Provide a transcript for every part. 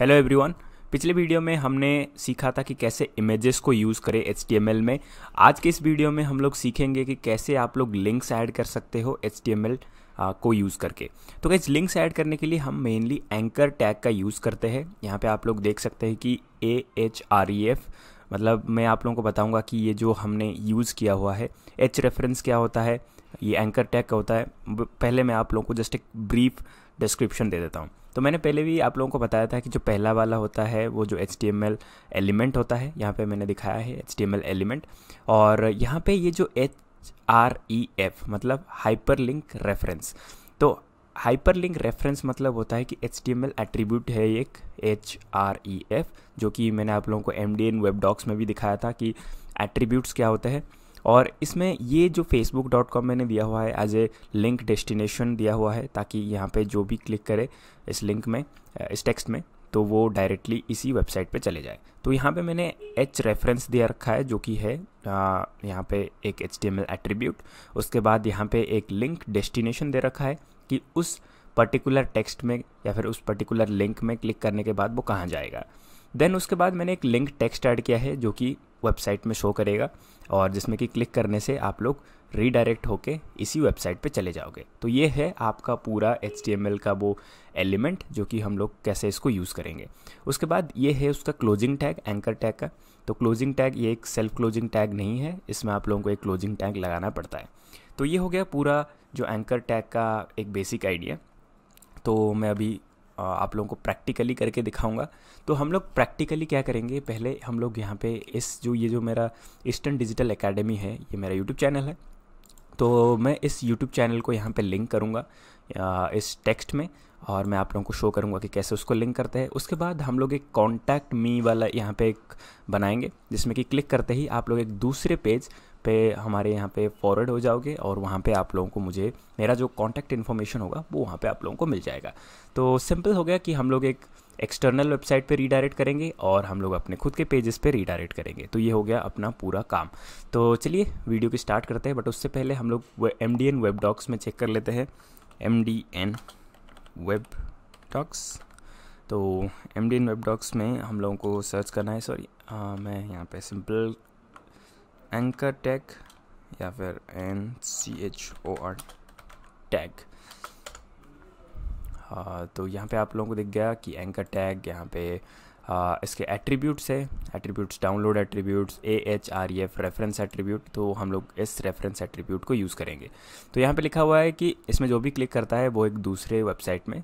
hello everyone पिछले video में हमने सीखा था कि कैसे इमेजेस को यूज़ करें एच में आज के इस वीडियो में हम लोग सीखेंगे कि कैसे आप लोग लिंक्स ऐड कर सकते हो एच को यूज़ करके तो कैसे लिंक्स ऐड करने के लिए हम मेनली एंकर टैग का यूज़ करते हैं यहाँ पे आप लोग देख सकते हैं कि A H R E F मतलब मैं आप लोगों को बताऊँगा कि ये जो हमने यूज़ किया हुआ है एच रेफरेंस क्या होता है ये एंकर टैग का होता है पहले मैं आप लोगों को जस्ट एक ब्रीफ डिस्क्रिप्शन दे देता हूँ तो मैंने पहले भी आप लोगों को बताया था कि जो पहला वाला होता है वो जो एच एलिमेंट होता है यहाँ पे मैंने दिखाया है एच एलिमेंट और यहाँ पे ये जो एच आर ई एफ मतलब हाइपर लिंक रेफरेंस तो हाइपर लिंक रेफरेंस मतलब होता है कि H T M L attribute है एक एच आर ई एफ जो कि मैंने आप लोगों को M D N web docs में भी दिखाया था कि एट्रीब्यूट्स क्या होते हैं और इसमें ये जो फेसबुक डॉट कॉम मैंने दिया हुआ है एज ए लिंक डेस्टिनेशन दिया हुआ है ताकि यहाँ पे जो भी क्लिक करे इस लिंक में इस टेक्स्ट में तो वो डायरेक्टली इसी वेबसाइट पे चले जाए तो यहाँ पे मैंने एच रेफरेंस दिया रखा है जो कि है यहाँ पे एक एच डी एल एट्रीब्यूट उसके बाद यहाँ पे एक लिंक डेस्टिनेशन दे रखा है कि उस पर्टिकुलर टेक्स्ट में या फिर उस पर्टिकुलर लिंक में क्लिक करने के बाद वो कहाँ जाएगा देन उसके बाद मैंने एक लिंक टेक्स्ट ऐड किया है जो कि वेबसाइट में शो करेगा और जिसमें कि क्लिक करने से आप लोग रीडायरेक्ट होके इसी वेबसाइट पे चले जाओगे तो ये है आपका पूरा एच का वो एलिमेंट जो कि हम लोग कैसे इसको यूज़ करेंगे उसके बाद ये है उसका क्लोजिंग टैग एंकर टैग का तो क्लोजिंग टैग ये एक सेल्फ क्लोजिंग टैग नहीं है इसमें आप लोगों को एक क्लोजिंग टैग लगाना पड़ता है तो ये हो गया पूरा जो एंकर टैग का एक बेसिक आइडिया तो मैं अभी आप लोगों को प्रैक्टिकली करके दिखाऊंगा तो हम लोग प्रैक्टिकली क्या करेंगे पहले हम लोग यहाँ पे इस जो ये जो मेरा ईस्टर्न डिजिटल एकेडमी है ये मेरा यूट्यूब चैनल है तो मैं इस यूट्यूब चैनल को यहाँ पे लिंक करूँगा इस टेक्स्ट में और मैं आप लोगों को शो करूँगा कि कैसे उसको लिंक करते हैं उसके बाद हम लोग एक कॉन्टैक्ट मी वाला यहाँ पे एक बनाएंगे जिसमें कि क्लिक करते ही आप लोग एक दूसरे पेज पे हमारे यहाँ पे फॉरवर्ड हो जाओगे और वहाँ पे आप लोगों को मुझे मेरा जो कॉन्टैक्ट इन्फॉर्मेशन होगा वो वहाँ पे आप लोगों को मिल जाएगा तो सिंपल हो गया कि हम लोग एक एक्सटर्नल वेबसाइट पे रीडायरेक्ट करेंगे और हम लोग अपने खुद के पेजेस पे रीडायरेक्ट करेंगे तो ये हो गया अपना पूरा काम तो चलिए वीडियो की स्टार्ट करते हैं बट उससे पहले हम लोग M D N web docs में चेक कर लेते हैं M D N web docs तो M D N web docs में हम लोगों को सर्च करना है सॉरी मैं यहाँ पे सिंपल एंकर टैग या फिर N C H O R tag तो यहाँ पे आप लोगों को दिख गया कि एंकर टैग यहाँ पे इसके एट्रीब्यूट्स है attributes download attributes A H R F reference attribute तो हम लोग इस रेफरेंस एट्रीब्यूट को यूज़ करेंगे तो यहाँ पे लिखा हुआ है कि इसमें जो भी क्लिक करता है वो एक दूसरे वेबसाइट में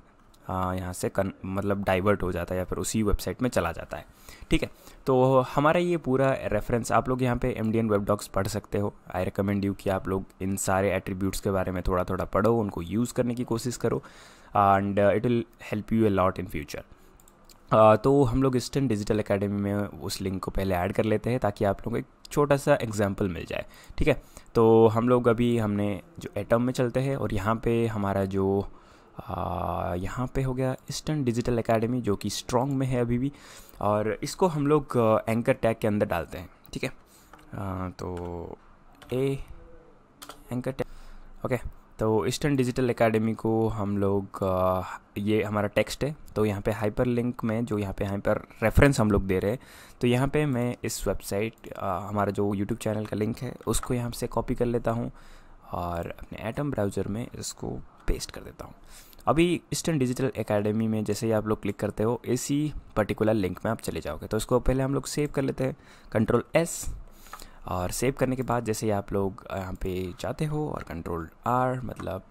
यहाँ से कन मतलब डाइवर्ट हो जाता है या फिर उसी वेबसाइट में चला जाता है ठीक है तो हमारा ये पूरा रेफरेंस आप लोग यहाँ पे M D N web docs पढ़ सकते हो आई रिकमेंड यू कि आप लोग इन सारे एट्रीब्यूट्स के बारे में थोड़ा थोड़ा पढ़ो उनको यूज़ करने की कोशिश करो and it will help you a lot in future तो हम लोग स्टन डिजिटल एकेडमी में उस लिंक को पहले ऐड कर लेते हैं ताकि आप लोगों को एक छोटा सा एग्जाम्पल मिल जाए ठीक है तो हम लोग अभी हमने जो एटम में चलते हैं और यहाँ पे हमारा जो यहाँ पे हो गया इस्टर्न डिजिटल एकेडमी जो कि स्ट्रॉन्ग में है अभी भी और इसको हम लोग एंकर टैग के अंदर डालते हैं ठीक है तो ए एंकर टैग ओके तो ईस्टर्न डिजिटल एकेडमी को हम लोग ये हमारा टेक्स्ट है तो यहाँ पे हाइपर लिंक में जो यहाँ पे हाइपर रेफरेंस हम लोग दे रहे हैं तो यहाँ पे मैं इस वेबसाइट हमारा जो यूट्यूब चैनल का लिंक है उसको यहाँ से कॉपी कर लेता हूँ और अपने एटम ब्राउज़र में इसको पेस्ट कर देता हूँ अभी ईस्टर्न डिजिटल एकेडमी में जैसे ही आप लोग क्लिक करते हो इसी पर्टिकुलर लिंक में आप चले जाओगे तो इसको पहले हम लोग सेव कर लेते हैं कंट्रोल एस और सेव करने के बाद जैसे ही आप लोग यहाँ पे जाते हो और कंट्रोल आर मतलब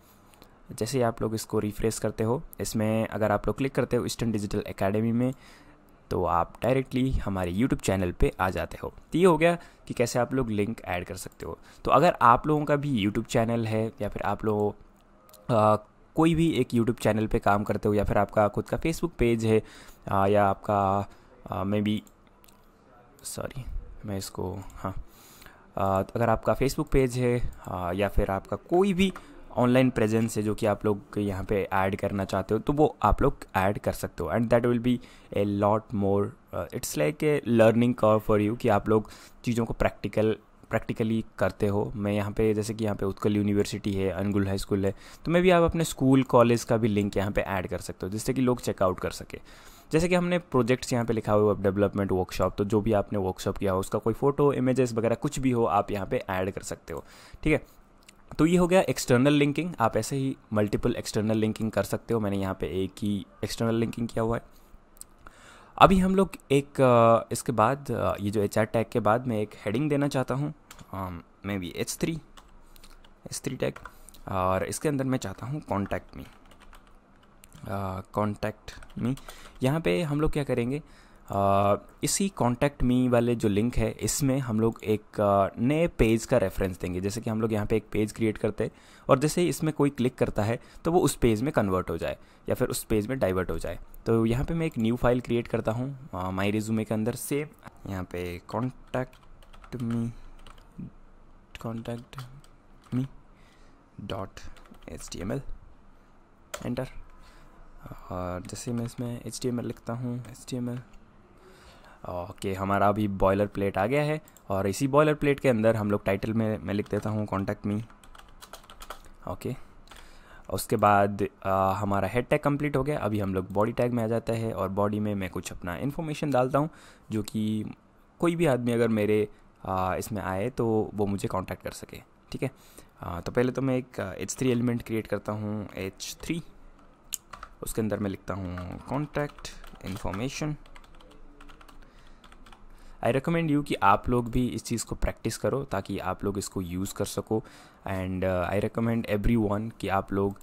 जैसे ही आप लोग इसको रिफ्रेश करते हो इसमें अगर आप लोग क्लिक करते हो ईस्टर्न डिजिटल एकेडमी में तो आप डायरेक्टली हमारे यूट्यूब चैनल पे आ जाते हो तो ये हो गया कि कैसे आप लोग लिंक ऐड कर सकते हो तो अगर आप लोगों का भी यूट्यूब चैनल है या फिर आप लोग कोई भी एक यूट्यूब चैनल पे काम करते हो या फिर आपका खुद का फेसबुक पेज है आ, या आपका मे बी सॉरी मैं इसको हाँ अगर आपका फेसबुक पेज है या फिर आपका कोई भी ऑनलाइन प्रेजेंस है जो कि आप लोग यहाँ पे ऐड करना चाहते हो तो वो आप लोग ऐड कर सकते हो and that will be a lot more it's like a learning curve for you कि आप लोग चीज़ों को प्रैक्टिकल प्रैक्टिकली करते हो मैं यहाँ पे जैसे कि यहाँ पे उत्कल यूनिवर्सिटी है अनगुल हाई स्कूल है तो मैं भी आप अपने स्कूल कॉलेज का भी लिंक यहाँ पे ऐड कर सकते हो जिससे कि लोग चेकआउट कर सके जैसे कि हमने प्रोजेक्ट्स यहाँ पे लिखा हुआ वेब डेवलपमेंट वर्कशॉप तो जो भी आपने वर्कशॉप किया हो उसका कोई फोटो इमेजेस वगैरह कुछ भी हो आप यहाँ पे ऐड कर सकते हो ठीक है तो ये हो गया एक्सटर्नल लिंकिंग आप ऐसे ही मल्टीपल एक्सटर्नल लिंकिंग कर सकते हो मैंने यहाँ पे एक ही एक्सटर्नल लिंकिंग किया हुआ है अभी हम लोग एक इसके बाद ये जो एच टैग के बाद मैं एक हेडिंग देना चाहता हूँ maybe H three H three tag और इसके अंदर मैं चाहता हूँ कॉन्टैक्ट मी कॉन्टैक्ट मी यहाँ पे हम लोग क्या करेंगे आ, इसी कॉन्टैक्ट मी वाले जो लिंक है इसमें हम लोग एक नए पेज का रेफरेंस देंगे जैसे कि हम लोग यहाँ पे एक पेज क्रिएट करते हैं और जैसे ही इसमें कोई क्लिक करता है तो वो उस पेज में कन्वर्ट हो जाए या फिर उस पेज में डाइवर्ट हो जाए तो यहाँ पे मैं एक न्यू फाइल क्रिएट करता हूँ माई रिज्यूमे के अंदर सेव यहाँ पे contact me contact me dot H T M L enter और जैसे मैं इसमें एच लिखता हूँ एच एम ओके हमारा अभी बॉयलर प्लेट आ गया है और इसी बॉयलर प्लेट के अंदर हम लोग टाइटल में मैं लिख देता हूँ कॉन्टैक्ट मी ओके उसके बाद आ, हमारा हेड टैग कंप्लीट हो गया अभी हम लोग बॉडी टैग में आ जाता है और बॉडी में मैं कुछ अपना इन्फॉर्मेशन डालता हूँ जो कि कोई भी आदमी अगर मेरे आ, इसमें आए तो वो मुझे कांटेक्ट कर सके ठीक है तो पहले तो मैं एक एच थ्री एलिमेंट क्रिएट करता हूँ एच थ्री उसके अंदर मैं लिखता हूँ contact information I recommend you कि आप लोग भी इस चीज़ को प्रैक्टिस करो ताकि आप लोग इसको यूज़ कर सको and I recommend everyone कि आप लोग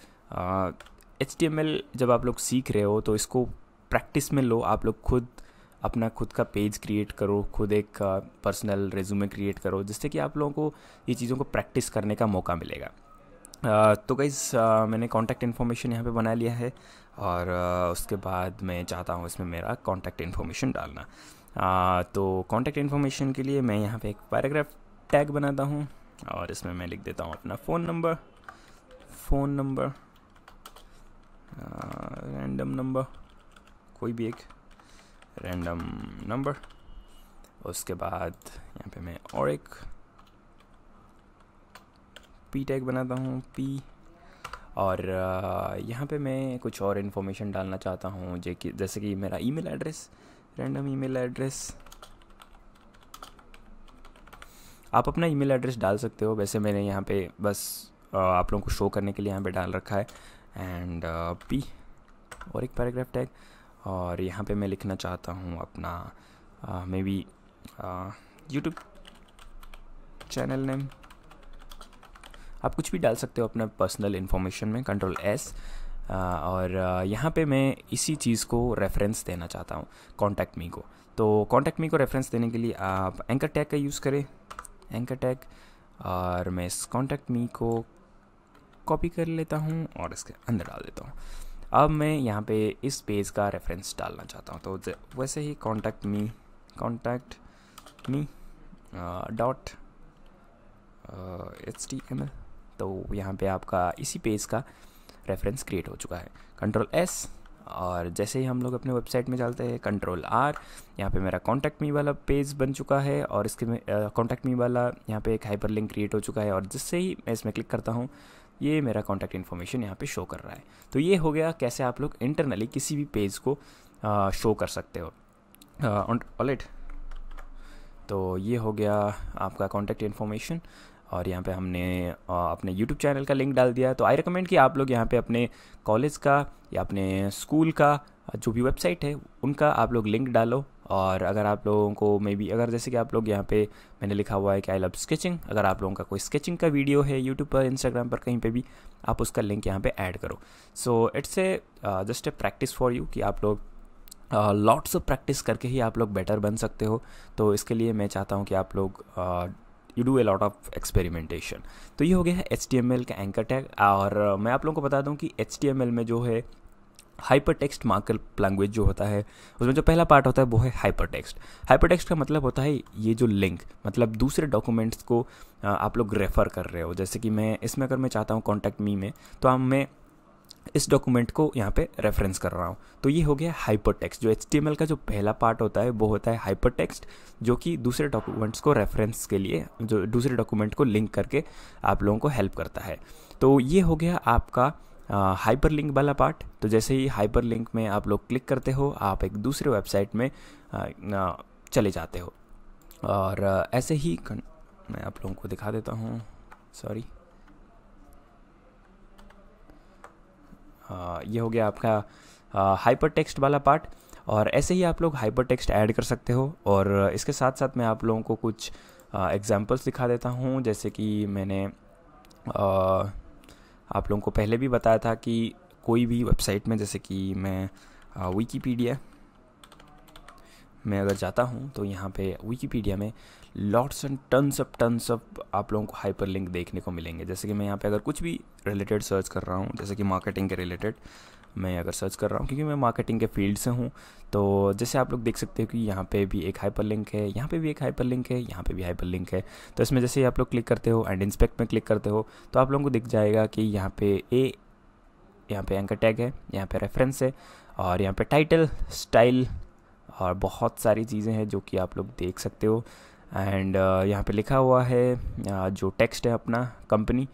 एच uh, जब आप लोग सीख रहे हो तो इसको प्रैक्टिस में लो आप लोग खुद अपना खुद का पेज क्रिएट करो खुद एक पर्सनल रेज्यूमे क्रिएट करो जिससे कि आप लोगों को ये चीज़ों को प्रैक्टिस करने का मौका मिलेगा Uh, तो गाइज uh, मैंने कॉन्टैक्ट इन्फॉर्मेशन यहाँ पे बना लिया है और उसके बाद मैं चाहता हूँ इसमें मेरा कॉन्टैक्ट इन्फॉर्मेशन डालना आ, तो कॉन्टैक्ट इन्फॉर्मेशन के लिए मैं यहाँ पे एक पैराग्राफ टैग बनाता हूँ और इसमें मैं लिख देता हूँ अपना phone number phone number random number कोई भी एक रैंडम नंबर उसके बाद यहाँ पे मैं और एक पी टैग बनाता हूँ पी और यहाँ पे मैं कुछ और इन्फॉर्मेशन डालना चाहता हूँ जैसे कि मेरा email address random email address आप अपना ईमेल एड्रेस डाल सकते हो वैसे मैंने यहाँ पे बस आप लोगों को शो करने के लिए यहाँ पे डाल रखा है एंड पी और एक पैराग्राफ टैग और यहाँ पे मैं लिखना चाहता हूँ अपना maybe YouTube channel name आप कुछ भी डाल सकते हो अपना पर्सनल इन्फॉर्मेशन में कंट्रोल एस और यहाँ पे मैं इसी चीज़ को रेफरेंस देना चाहता हूँ कॉन्टैक्ट मी को तो कॉन्टैक्ट मी को रेफरेंस देने के लिए आप एंकर टैग का यूज़ करें एंकर टैग और मैं इस कॉन्टैक्ट मी को कॉपी कर लेता हूँ और इसके अंदर डाल देता हूँ अब मैं यहाँ पे इस पेज का रेफरेंस डालना चाहता हूँ तो वैसे ही contact me contact me dot H T M L तो यहाँ पे आपका इसी पेज का रेफरेंस क्रिएट हो चुका है कंट्रोल एस और जैसे ही हम लोग अपने वेबसाइट में चलते हैं कंट्रोल आर यहाँ पे मेरा कॉन्टैक्ट मी वाला पेज बन चुका है और इसके में कॉन्टैक्ट मी वाला यहाँ पे एक हाइपर लिंक क्रिएट हो चुका है और जिससे ही मैं इसमें क्लिक करता हूँ ये मेरा कॉन्टैक्ट इन्फॉर्मेशन यहाँ पे शो कर रहा है तो ये हो गया कैसे आप लोग इंटरनली किसी भी पेज को आ, शो कर सकते हो ऑलेट तो ये हो गया आपका कॉन्टैक्ट इन्फॉर्मेशन और यहाँ पे हमने अपने यूट्यूब चैनल का लिंक डाल दिया तो आई रिकमेंड कि आप लोग यहाँ पे अपने कॉलेज का या अपने स्कूल का जो भी वेबसाइट है उनका आप लोग लिंक डालो और अगर आप लोगों को मे बी अगर जैसे कि आप लोग यहाँ पे मैंने लिखा हुआ है कि आई लव स्केचिंग अगर आप लोगों का कोई स्केचिंग का वीडियो है यूट्यूब पर इंस्टाग्राम पर कहीं पे भी आप उसका लिंक यहाँ पे ऐड करो so it's a just a practice for you कि आप लोग लॉट्स ऑफ प्रैक्टिस करके ही आप लोग बेटर बन सकते हो तो इसके लिए मैं चाहता हूँ कि आप लोग uh, you do a lot of experimentation तो ये हो गया है एच टी एम एल का एंकर टैग और मैं आप लोगों को बता दूँ कि एच टी एम एल में जो है हाइपर टेक्स्ट मार्कअप लैंग्वेज जो होता है उसमें जो पहला पार्ट होता है वो है हाइपर टेक्स्ट हाइपर टेक्स्ट का मतलब होता है ये जो लिंक मतलब दूसरे डॉक्यूमेंट्स को आप लोग रेफ़र कर रहे हो जैसे कि मैं इसमें अगर मैं चाहता हूँ कॉन्टैक्ट मी में तो आप मैं इस डॉक्यूमेंट को यहाँ पे रेफरेंस कर रहा हूँ तो ये हो गया हाइपर टेक्स्ट जो एच का जो पहला पार्ट होता है वो होता है हाइपर टेक्स्ट जो कि दूसरे डॉक्यूमेंट्स को रेफरेंस के लिए जो दूसरे डॉक्यूमेंट को लिंक करके आप लोगों को हेल्प करता है तो ये हो गया आपका हाइपर लिंक वाला पार्ट तो जैसे ही हाइपर लिंक में आप लोग क्लिक करते हो आप एक दूसरे वेबसाइट में आ, चले जाते हो और ऐसे ही मैं आप लोगों को दिखा देता हूँ सॉरी ये हो गया आपका हाइपर टेक्स्ट वाला पार्ट और ऐसे ही आप लोग हाइपर टेक्स्ट ऐड कर सकते हो और इसके साथ साथ मैं आप लोगों को कुछ एग्जाम्पल्स दिखा देता हूँ जैसे कि मैंने आ, आप लोगों को पहले भी बताया था कि कोई भी वेबसाइट में जैसे कि मैं विकीपीडिया में अगर जाता हूँ तो यहाँ पे विकीपीडिया में lots and turns of turns of आप लोगों को हाइपर लिंक देखने को मिलेंगे जैसे कि मैं यहाँ पे अगर कुछ भी रिलेटेड सर्च कर रहा हूँ जैसे कि मार्केटिंग के रिलेटेड मैं अगर सर्च कर रहा हूँ क्योंकि मैं मार्केटिंग के फील्ड से हूँ तो जैसे आप लोग देख सकते हो कि यहाँ पे भी एक हाइपर लिंक है यहाँ पे भी एक हाइपर लिंक है यहाँ पे भी हाइपर लिंक है तो इसमें जैसे आप लोग क्लिक करते हो एंड इंस्पेक्ट में क्लिक करते हो तो आप लोगों को दिख जाएगा कि यहाँ पे ए यहाँ पे एंकर टैग है यहाँ पे रेफरेंस है और यहाँ पे टाइटल स्टाइल और बहुत सारी चीज़ें हैं जो कि आप लोग देख सकते हो एंड uh, यहाँ पे लिखा हुआ है uh, जो टेक्स्ट है अपना कंपनी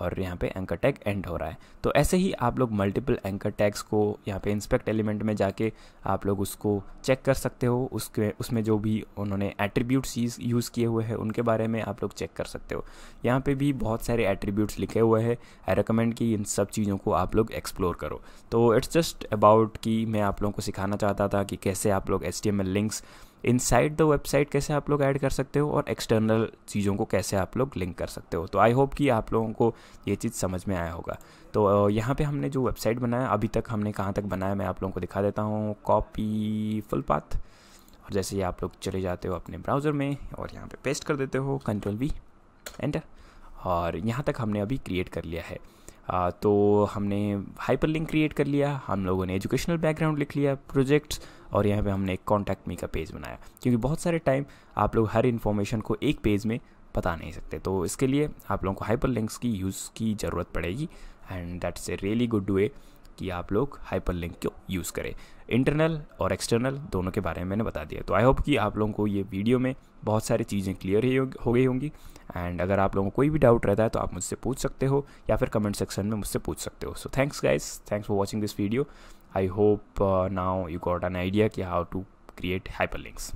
और यहाँ पे एंकर टैग एंड हो रहा है तो ऐसे ही आप लोग मल्टीपल एंकर टैग्स को यहाँ पे इंस्पेक्ट एलिमेंट में जाके आप लोग उसको चेक कर सकते हो उसके उसमें जो भी उन्होंने एट्रीब्यूट्स यूज़ किए हुए हैं उनके बारे में आप लोग चेक कर सकते हो यहाँ पे भी बहुत सारे एट्रीब्यूट्स लिखे हुए हैं आई रिकमेंड कि इन सब चीज़ों को आप लोग एक्सप्लोर करो तो इट्स जस्ट अबाउट कि मैं आप लोगों को सिखाना चाहता था कि कैसे आप लोग H links inside the website कैसे आप लोग ऐड कर सकते हो और एक्सटर्नल चीज़ों को कैसे आप लोग लिंक कर सकते हो तो आई होप कि आप लोगों को ये चीज़ समझ में आया होगा तो यहाँ पे हमने जो वेबसाइट बनाया अभी तक हमने कहाँ तक बनाया मैं आप लोगों को दिखा देता हूँ कॉपी फुल पाथ और जैसे ही आप लोग चले जाते हो अपने ब्राउज़र में और यहाँ पर पे पेस्ट कर देते हो कंट्रोल वी एंटर और यहाँ तक हमने अभी क्रिएट कर लिया है आ, तो हमने हाइपर लिंक क्रिएट कर लिया हम लोगों ने एजुकेशनल बैकग्राउंड लिख लिया प्रोजेक्ट्स और यहाँ पे हमने एक कॉन्टैक्ट मी का पेज बनाया क्योंकि बहुत सारे टाइम आप लोग हर इन्फॉर्मेशन को एक पेज में बता नहीं सकते तो इसके लिए आप लोगों को हाइपर लिंक्स की यूज़ की ज़रूरत पड़ेगी and that's a really good way कि आप लोग हाइपर लिंक को यूज़ करें इंटरनल और एक्सटर्नल दोनों के बारे में मैंने बता दिया तो आई होप कि आप लोगों को ये वीडियो में बहुत सारी चीज़ें क्लियर हो गई होंगी एंड अगर आप लोगों को कोई भी डाउट रहता है तो आप मुझसे पूछ सकते हो या फिर कमेंट सेक्शन में मुझसे पूछ सकते हो so thanks guys thanks for watching this video i hope uh, now you got an idea how to create hyperlinks